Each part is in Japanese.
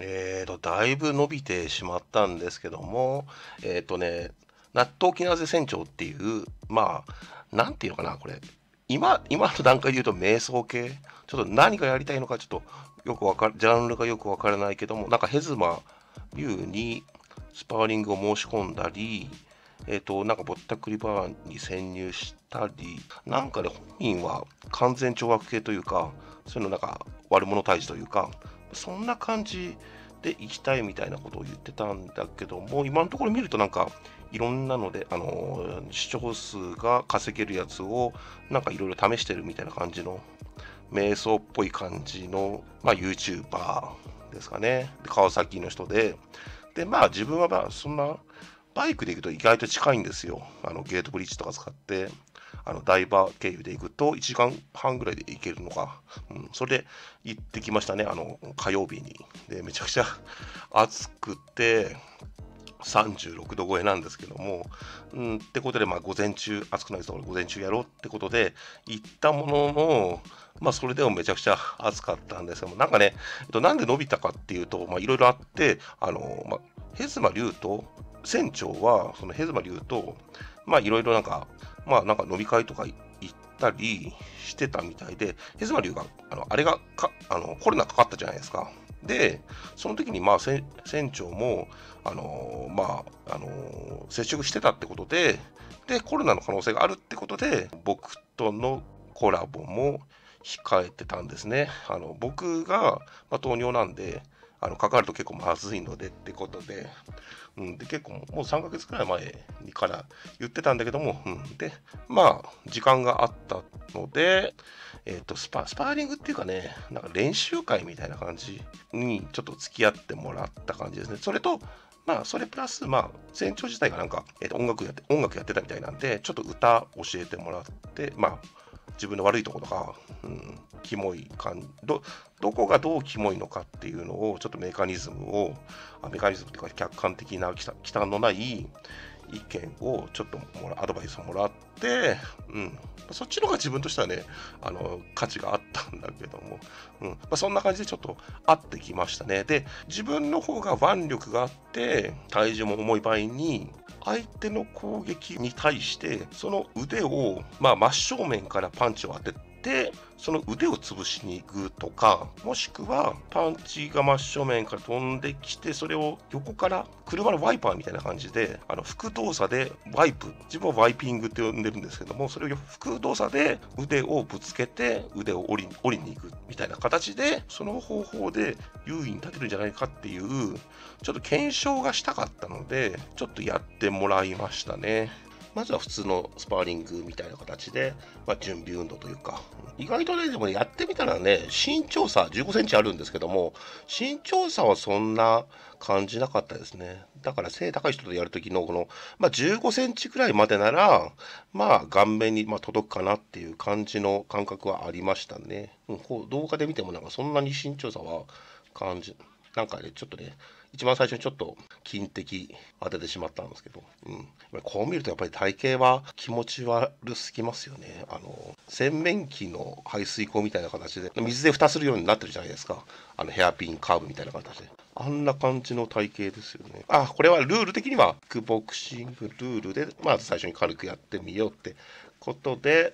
えーと、だいぶ伸びてしまったんですけども、えっ、ー、とね、納豆キナゼ船長っていう、まあ、なんていうのかな、これ。今、今の段階で言うと瞑想系。ちょっと何がやりたいのか、ちょっとよくわかる、ジャンルがよくわからないけども、なんかヘズマ、いうにスパーリングを申し込んだり、えっ、ー、と、なんかぼったくりバーに潜入したり、なんかね、本人は完全懲悪系というか、そういうのなんか悪者退治というか、そんな感じで行きたいみたいなことを言ってたんだけども、今のところ見るとなんか、いろんなので、あの視聴数が稼げるやつを、なんかいろいろ試してるみたいな感じの、瞑想っぽい感じの、まあ、YouTuber ですかね。川崎の人で。で、まあ自分はまあそんな、バイクで行くと意外と近いんですよ。あのゲートブリッジとか使って。あの、台場経由で行くと、1時間半ぐらいで行けるのか。うん、それで行ってきましたね、あの、火曜日に。で、めちゃくちゃ暑くて、36度超えなんですけども、うん、ってことで、まあ、午前中、暑くなりそう午前中やろうってことで、行ったものの、まあ、それでもめちゃくちゃ暑かったんですけども、なんかね、えっと、なんで伸びたかっていうと、まあ、いろいろあって、あの、まあ、ヘズマ竜と、船長は、そのヘズマ竜と、まあ、いろいろなんか、まあなんか飲み会とか行ったりしてたみたいで、ヘズマリュウが、あのあれがかあのコロナかかったじゃないですか。で、その時にまあ船長も、あのー、まあ、あのー、接触してたってことで、で、コロナの可能性があるってことで、僕とのコラボも控えてたんですね。あの僕が、まあ、糖尿なんで、あのかかると結構まずいのでってことで、うん、で結構もう3ヶ月くらい前にから言ってたんだけども、うん、で、まあ、時間があったので、えっ、ー、とスパ、スパーリングっていうかね、なんか練習会みたいな感じにちょっと付き合ってもらった感じですね。それと、まあ、それプラス、まあ、船長自体がなんか、えー、と音楽やって、音楽やってたみたいなんで、ちょっと歌教えてもらって、まあ、自分の悪いところが、うん、キモい感どどこがどうキモいのかっていうのをちょっとメカニズムをメカニズムというか客観的な忌憚のない意見をちょっともらアドバイスをもらって、うん、そっちの方が自分としてはねあの価値があったんだけども、うんまあ、そんな感じでちょっと合ってきましたねで自分の方が腕力があって体重も重い場合に相手の攻撃に対してその腕を、まあ、真正面からパンチを当てでその腕を潰しに行くとかもしくはパンチが真正面から飛んできてそれを横から車のワイパーみたいな感じであの副動作でワイプ自分はワイピングって呼んでるんですけどもそれを副動作で腕をぶつけて腕を折り折りに行くみたいな形でその方法で優位に立てるんじゃないかっていうちょっと検証がしたかったのでちょっとやってもらいましたね。まずは普通のスパーリングみたいな形で、まあ、準備運動というか、意外とね、でも、やってみたらね、身長差15センチあるんですけども、身長差はそんな感じなかったですね。だから背高い人とやるときのこの、まあ、15センチくらいまでなら、まあ顔面にま届くかなっていう感じの感覚はありましたね。うん、こう動画で見てもなんかそんなに身長差は感じ、なんかね、ちょっとね、一番最初にちょっと金的当ててしまったんですけど、うん、こう見るとやっぱり体型は気持ち悪すぎますよねあの洗面器の排水口みたいな形で水で蓋するようになってるじゃないですかあのヘアピンカーブみたいな形であんな感じの体型ですよねあこれはルール的にはキックボクシングルールでまず、あ、最初に軽くやってみようってことで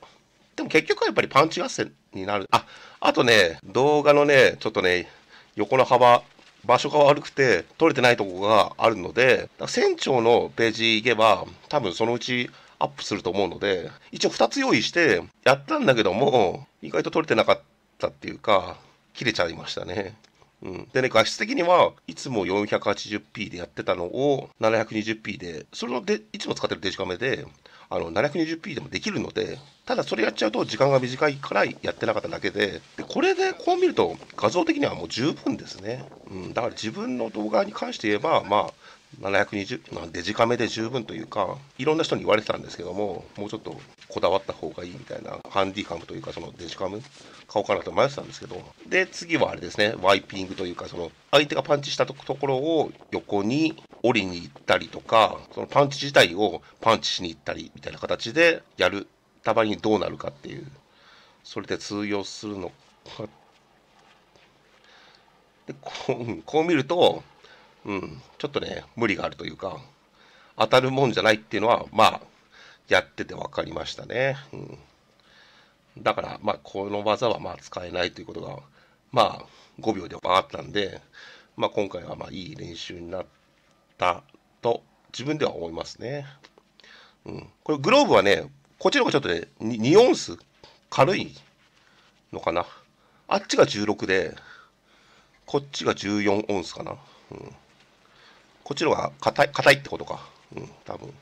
でも結局はやっぱりパンチ合戦になるああとね動画のねちょっとね横の幅場所が悪くて取れてないとこがあるので船長のページ行けば多分そのうちアップすると思うので一応2つ用意してやったんだけども意外と取れてなかったっていうか切れちゃいましたね。うん、でね画質的にはいつも 480p でやってたのを 720p でそれのでいつも使ってるデジカメであの 720p でもできるのでただそれやっちゃうと時間が短いからやってなかっただけででこれでこう見ると画像的にはもう十分ですね、うん、だから自分の動画に関して言えばまあ720、まあ、デジカメで十分というかいろんな人に言われてたんですけどももうちょっとこだわった方がいいみたいなハンディカムというかそのデジカム買おうかなと迷ってたんですけどで次はあれですねワイピングというかその相手がパンチしたところを横に折りに行ったりとかそのパンチ自体をパンチしに行ったりみたいな形でやるたまにどうなるかっていうそれで通用するのかでこうこう見るとうん、ちょっとね、無理があるというか、当たるもんじゃないっていうのは、まあ、やってて分かりましたね。うん、だから、まあ、この技はまあ使えないということが、まあ、5秒で分かったんで、まあ、今回はまあいい練習になったと、自分では思いますね。うん、これ、グローブはね、こっちの方がちょっとね、2オンス軽いのかな。あっちが16で、こっちが14オンスかな。うんこっちのが硬い硬いってことか。うん、多分。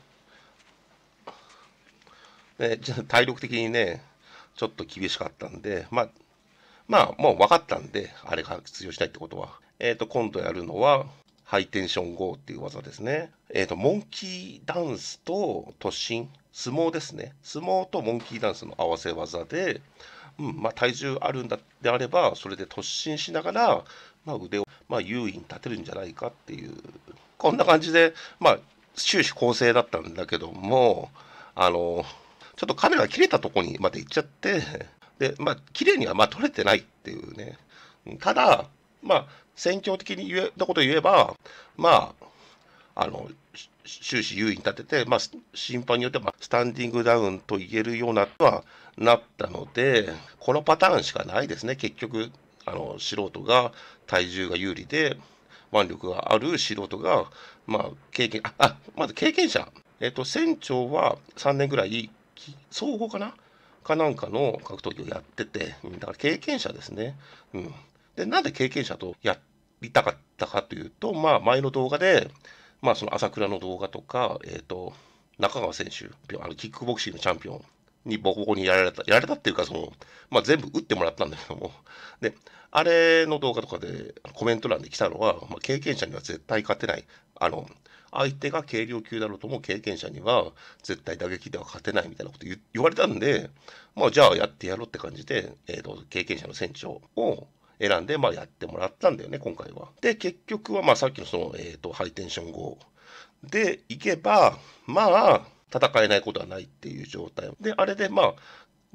で、じゃ体力的にね、ちょっと厳しかったんで、まあ、まあ、もう分かったんで、あれが出場したいってことは。えっ、ー、と、今度やるのは、ハイテンション GO っていう技ですね。えっ、ー、と、モンキーダンスと突進、相撲ですね。相撲とモンキーダンスの合わせ技で、うん、まあ、体重あるんだであれば、それで突進しながら、まあ、腕まあ、優位に立てるんじゃないかっていうこんな感じで、まあ、終始構成だったんだけどもあのちょっとカメが切れたとこにまで行っちゃってでまあ綺麗にはまあ取れてないっていうねただまあ戦況的に言えたことを言えばまああの終始優位に立てて、まあ、審判によってはスタンディングダウンと言えるようなとはなったのでこのパターンしかないですね結局あの素人が体重が有利で腕力がある素人が、まあ、経験ああまず経験者、えっと、船長は3年ぐらい総合かなかなんかの格闘技をやってて、だから経験者ですね。うん、でなんで経験者とやりたかったかというと、まあ、前の動画で、まあ、その朝倉の動画とか、えっと中川選手あのキックボクシングのチャンピオンにボコボコにやられた、やられたっていうか、その、まあ、全部打ってもらったんだけども、で、あれの動画とかでコメント欄で来たのは、まあ、経験者には絶対勝てない。あの、相手が軽量級だろうとも経験者には絶対打撃では勝てないみたいなこと言われたんで、まあ、じゃあやってやろうって感じで、えーと、経験者の船長を選んで、まあ、やってもらったんだよね、今回は。で、結局は、まあ、さっきのその、えーと、とハイテンション号でいけば、まあ、戦えないことはないっていう状態。で、あれでまあ、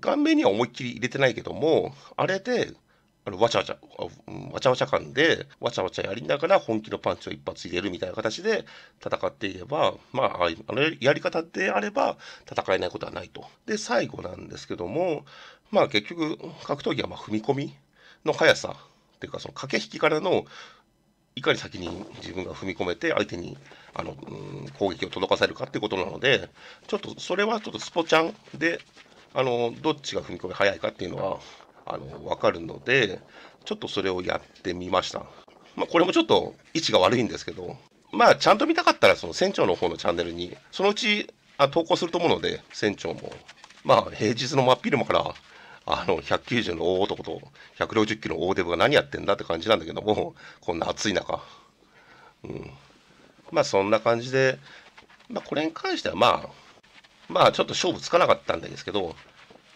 顔面には思いっきり入れてないけども、あれで、あのわちゃわちゃ、わちゃわちゃ感で、わちゃわちゃやりながら本気のパンチを一発入れるみたいな形で戦っていれば、まあ、あのやり方であれば戦えないことはないと。で、最後なんですけども、まあ結局、格闘技はま踏み込みの速さっていうか、その駆け引きからのいかに先に自分が踏み込めて相手にあの、うん、攻撃を届かせるかっていうことなのでちょっとそれはちょっとスポチャンであのどっちが踏み込み早いかっていうのはあの分かるのでちょっとそれをやってみました。まあ、これもちょっと位置が悪いんですけど、まあ、ちゃんと見たかったらその船長の方のチャンネルにそのうちあ投稿すると思うので船長も、まあ、平日の真っ昼間からあの、190の大男と160キロの大デブが何やってんだって感じなんだけども、こんな暑い中。うん。まあそんな感じで、まあこれに関してはまあ、まあちょっと勝負つかなかったんですけど、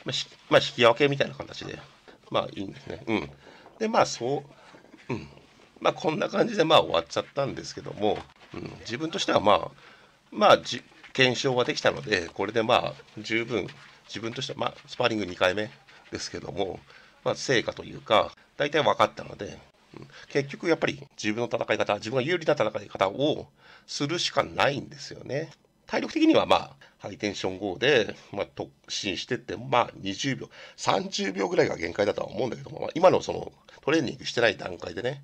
まあ、まあ、引き分けみたいな形で、まあいいんですね。うん。で、まあそう、うん。まあこんな感じでまあ終わっちゃったんですけども、うん、自分としてはまあ、まあ検証はできたので、これでまあ十分、自分としてはまあスパーリング2回目。ですけども、まあ、成果というか、大体分かったので、結局やっぱり自分の戦い方、自分が有利な戦い方をするしかないんですよね。体力的にはまあ、ハイテンション号で、まあ、突進してって、まあ、20秒、30秒ぐらいが限界だとは思うんだけども、まあ、今のそのトレーニングしてない段階でね、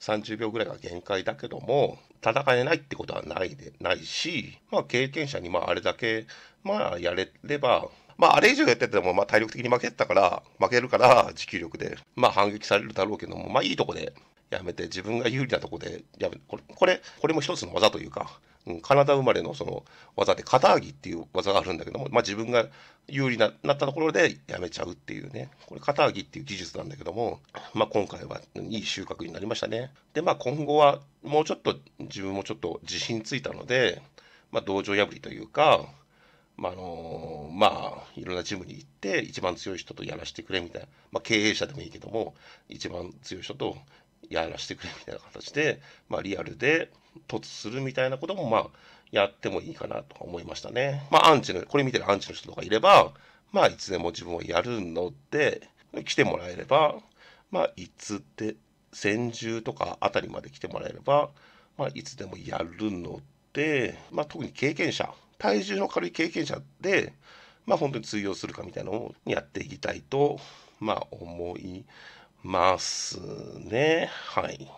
30秒ぐらいが限界だけども、戦えないってことはないで、ないし、まあ、経験者にまあ、あれだけ、まあ、やれれば、まあ、あれ以上やってても、まあ、体力的に負けたから、負けるから、持久力で、まあ、反撃されるだろうけども、まあ、いいとこでやめて、自分が有利なとこでやめこれ、これ、これも一つの技というか、うん、カナダ生まれのその技で、肩上げっていう技があるんだけども、まあ、自分が有利ななったところでやめちゃうっていうね、これ、肩上げっていう技術なんだけども、まあ、今回はいい収穫になりましたね。で、まあ、今後はもうちょっと、自分もちょっと自信ついたので、まあ、道場破りというか、まあ、あのまあ、いろんなジムに行って、一番強い人とやらせてくれみたいな、まあ、経営者でもいいけども、一番強い人とやらせてくれみたいな形で、まあ、リアルで突するみたいなことも、まあ、やってもいいかなと思いましたね。まあ、アンチの、これ見てるアンチの人とかいれば、まあ、いつでも自分をやるので、来てもらえれば、まあ、いつで、先住とかあたりまで来てもらえれば、まあ、いつでもやるので、まあ、特に経験者体重の軽い経験者で、まあ、本当に通用するかみたいなのをやっていきたいと、まあ、思いますね。はい。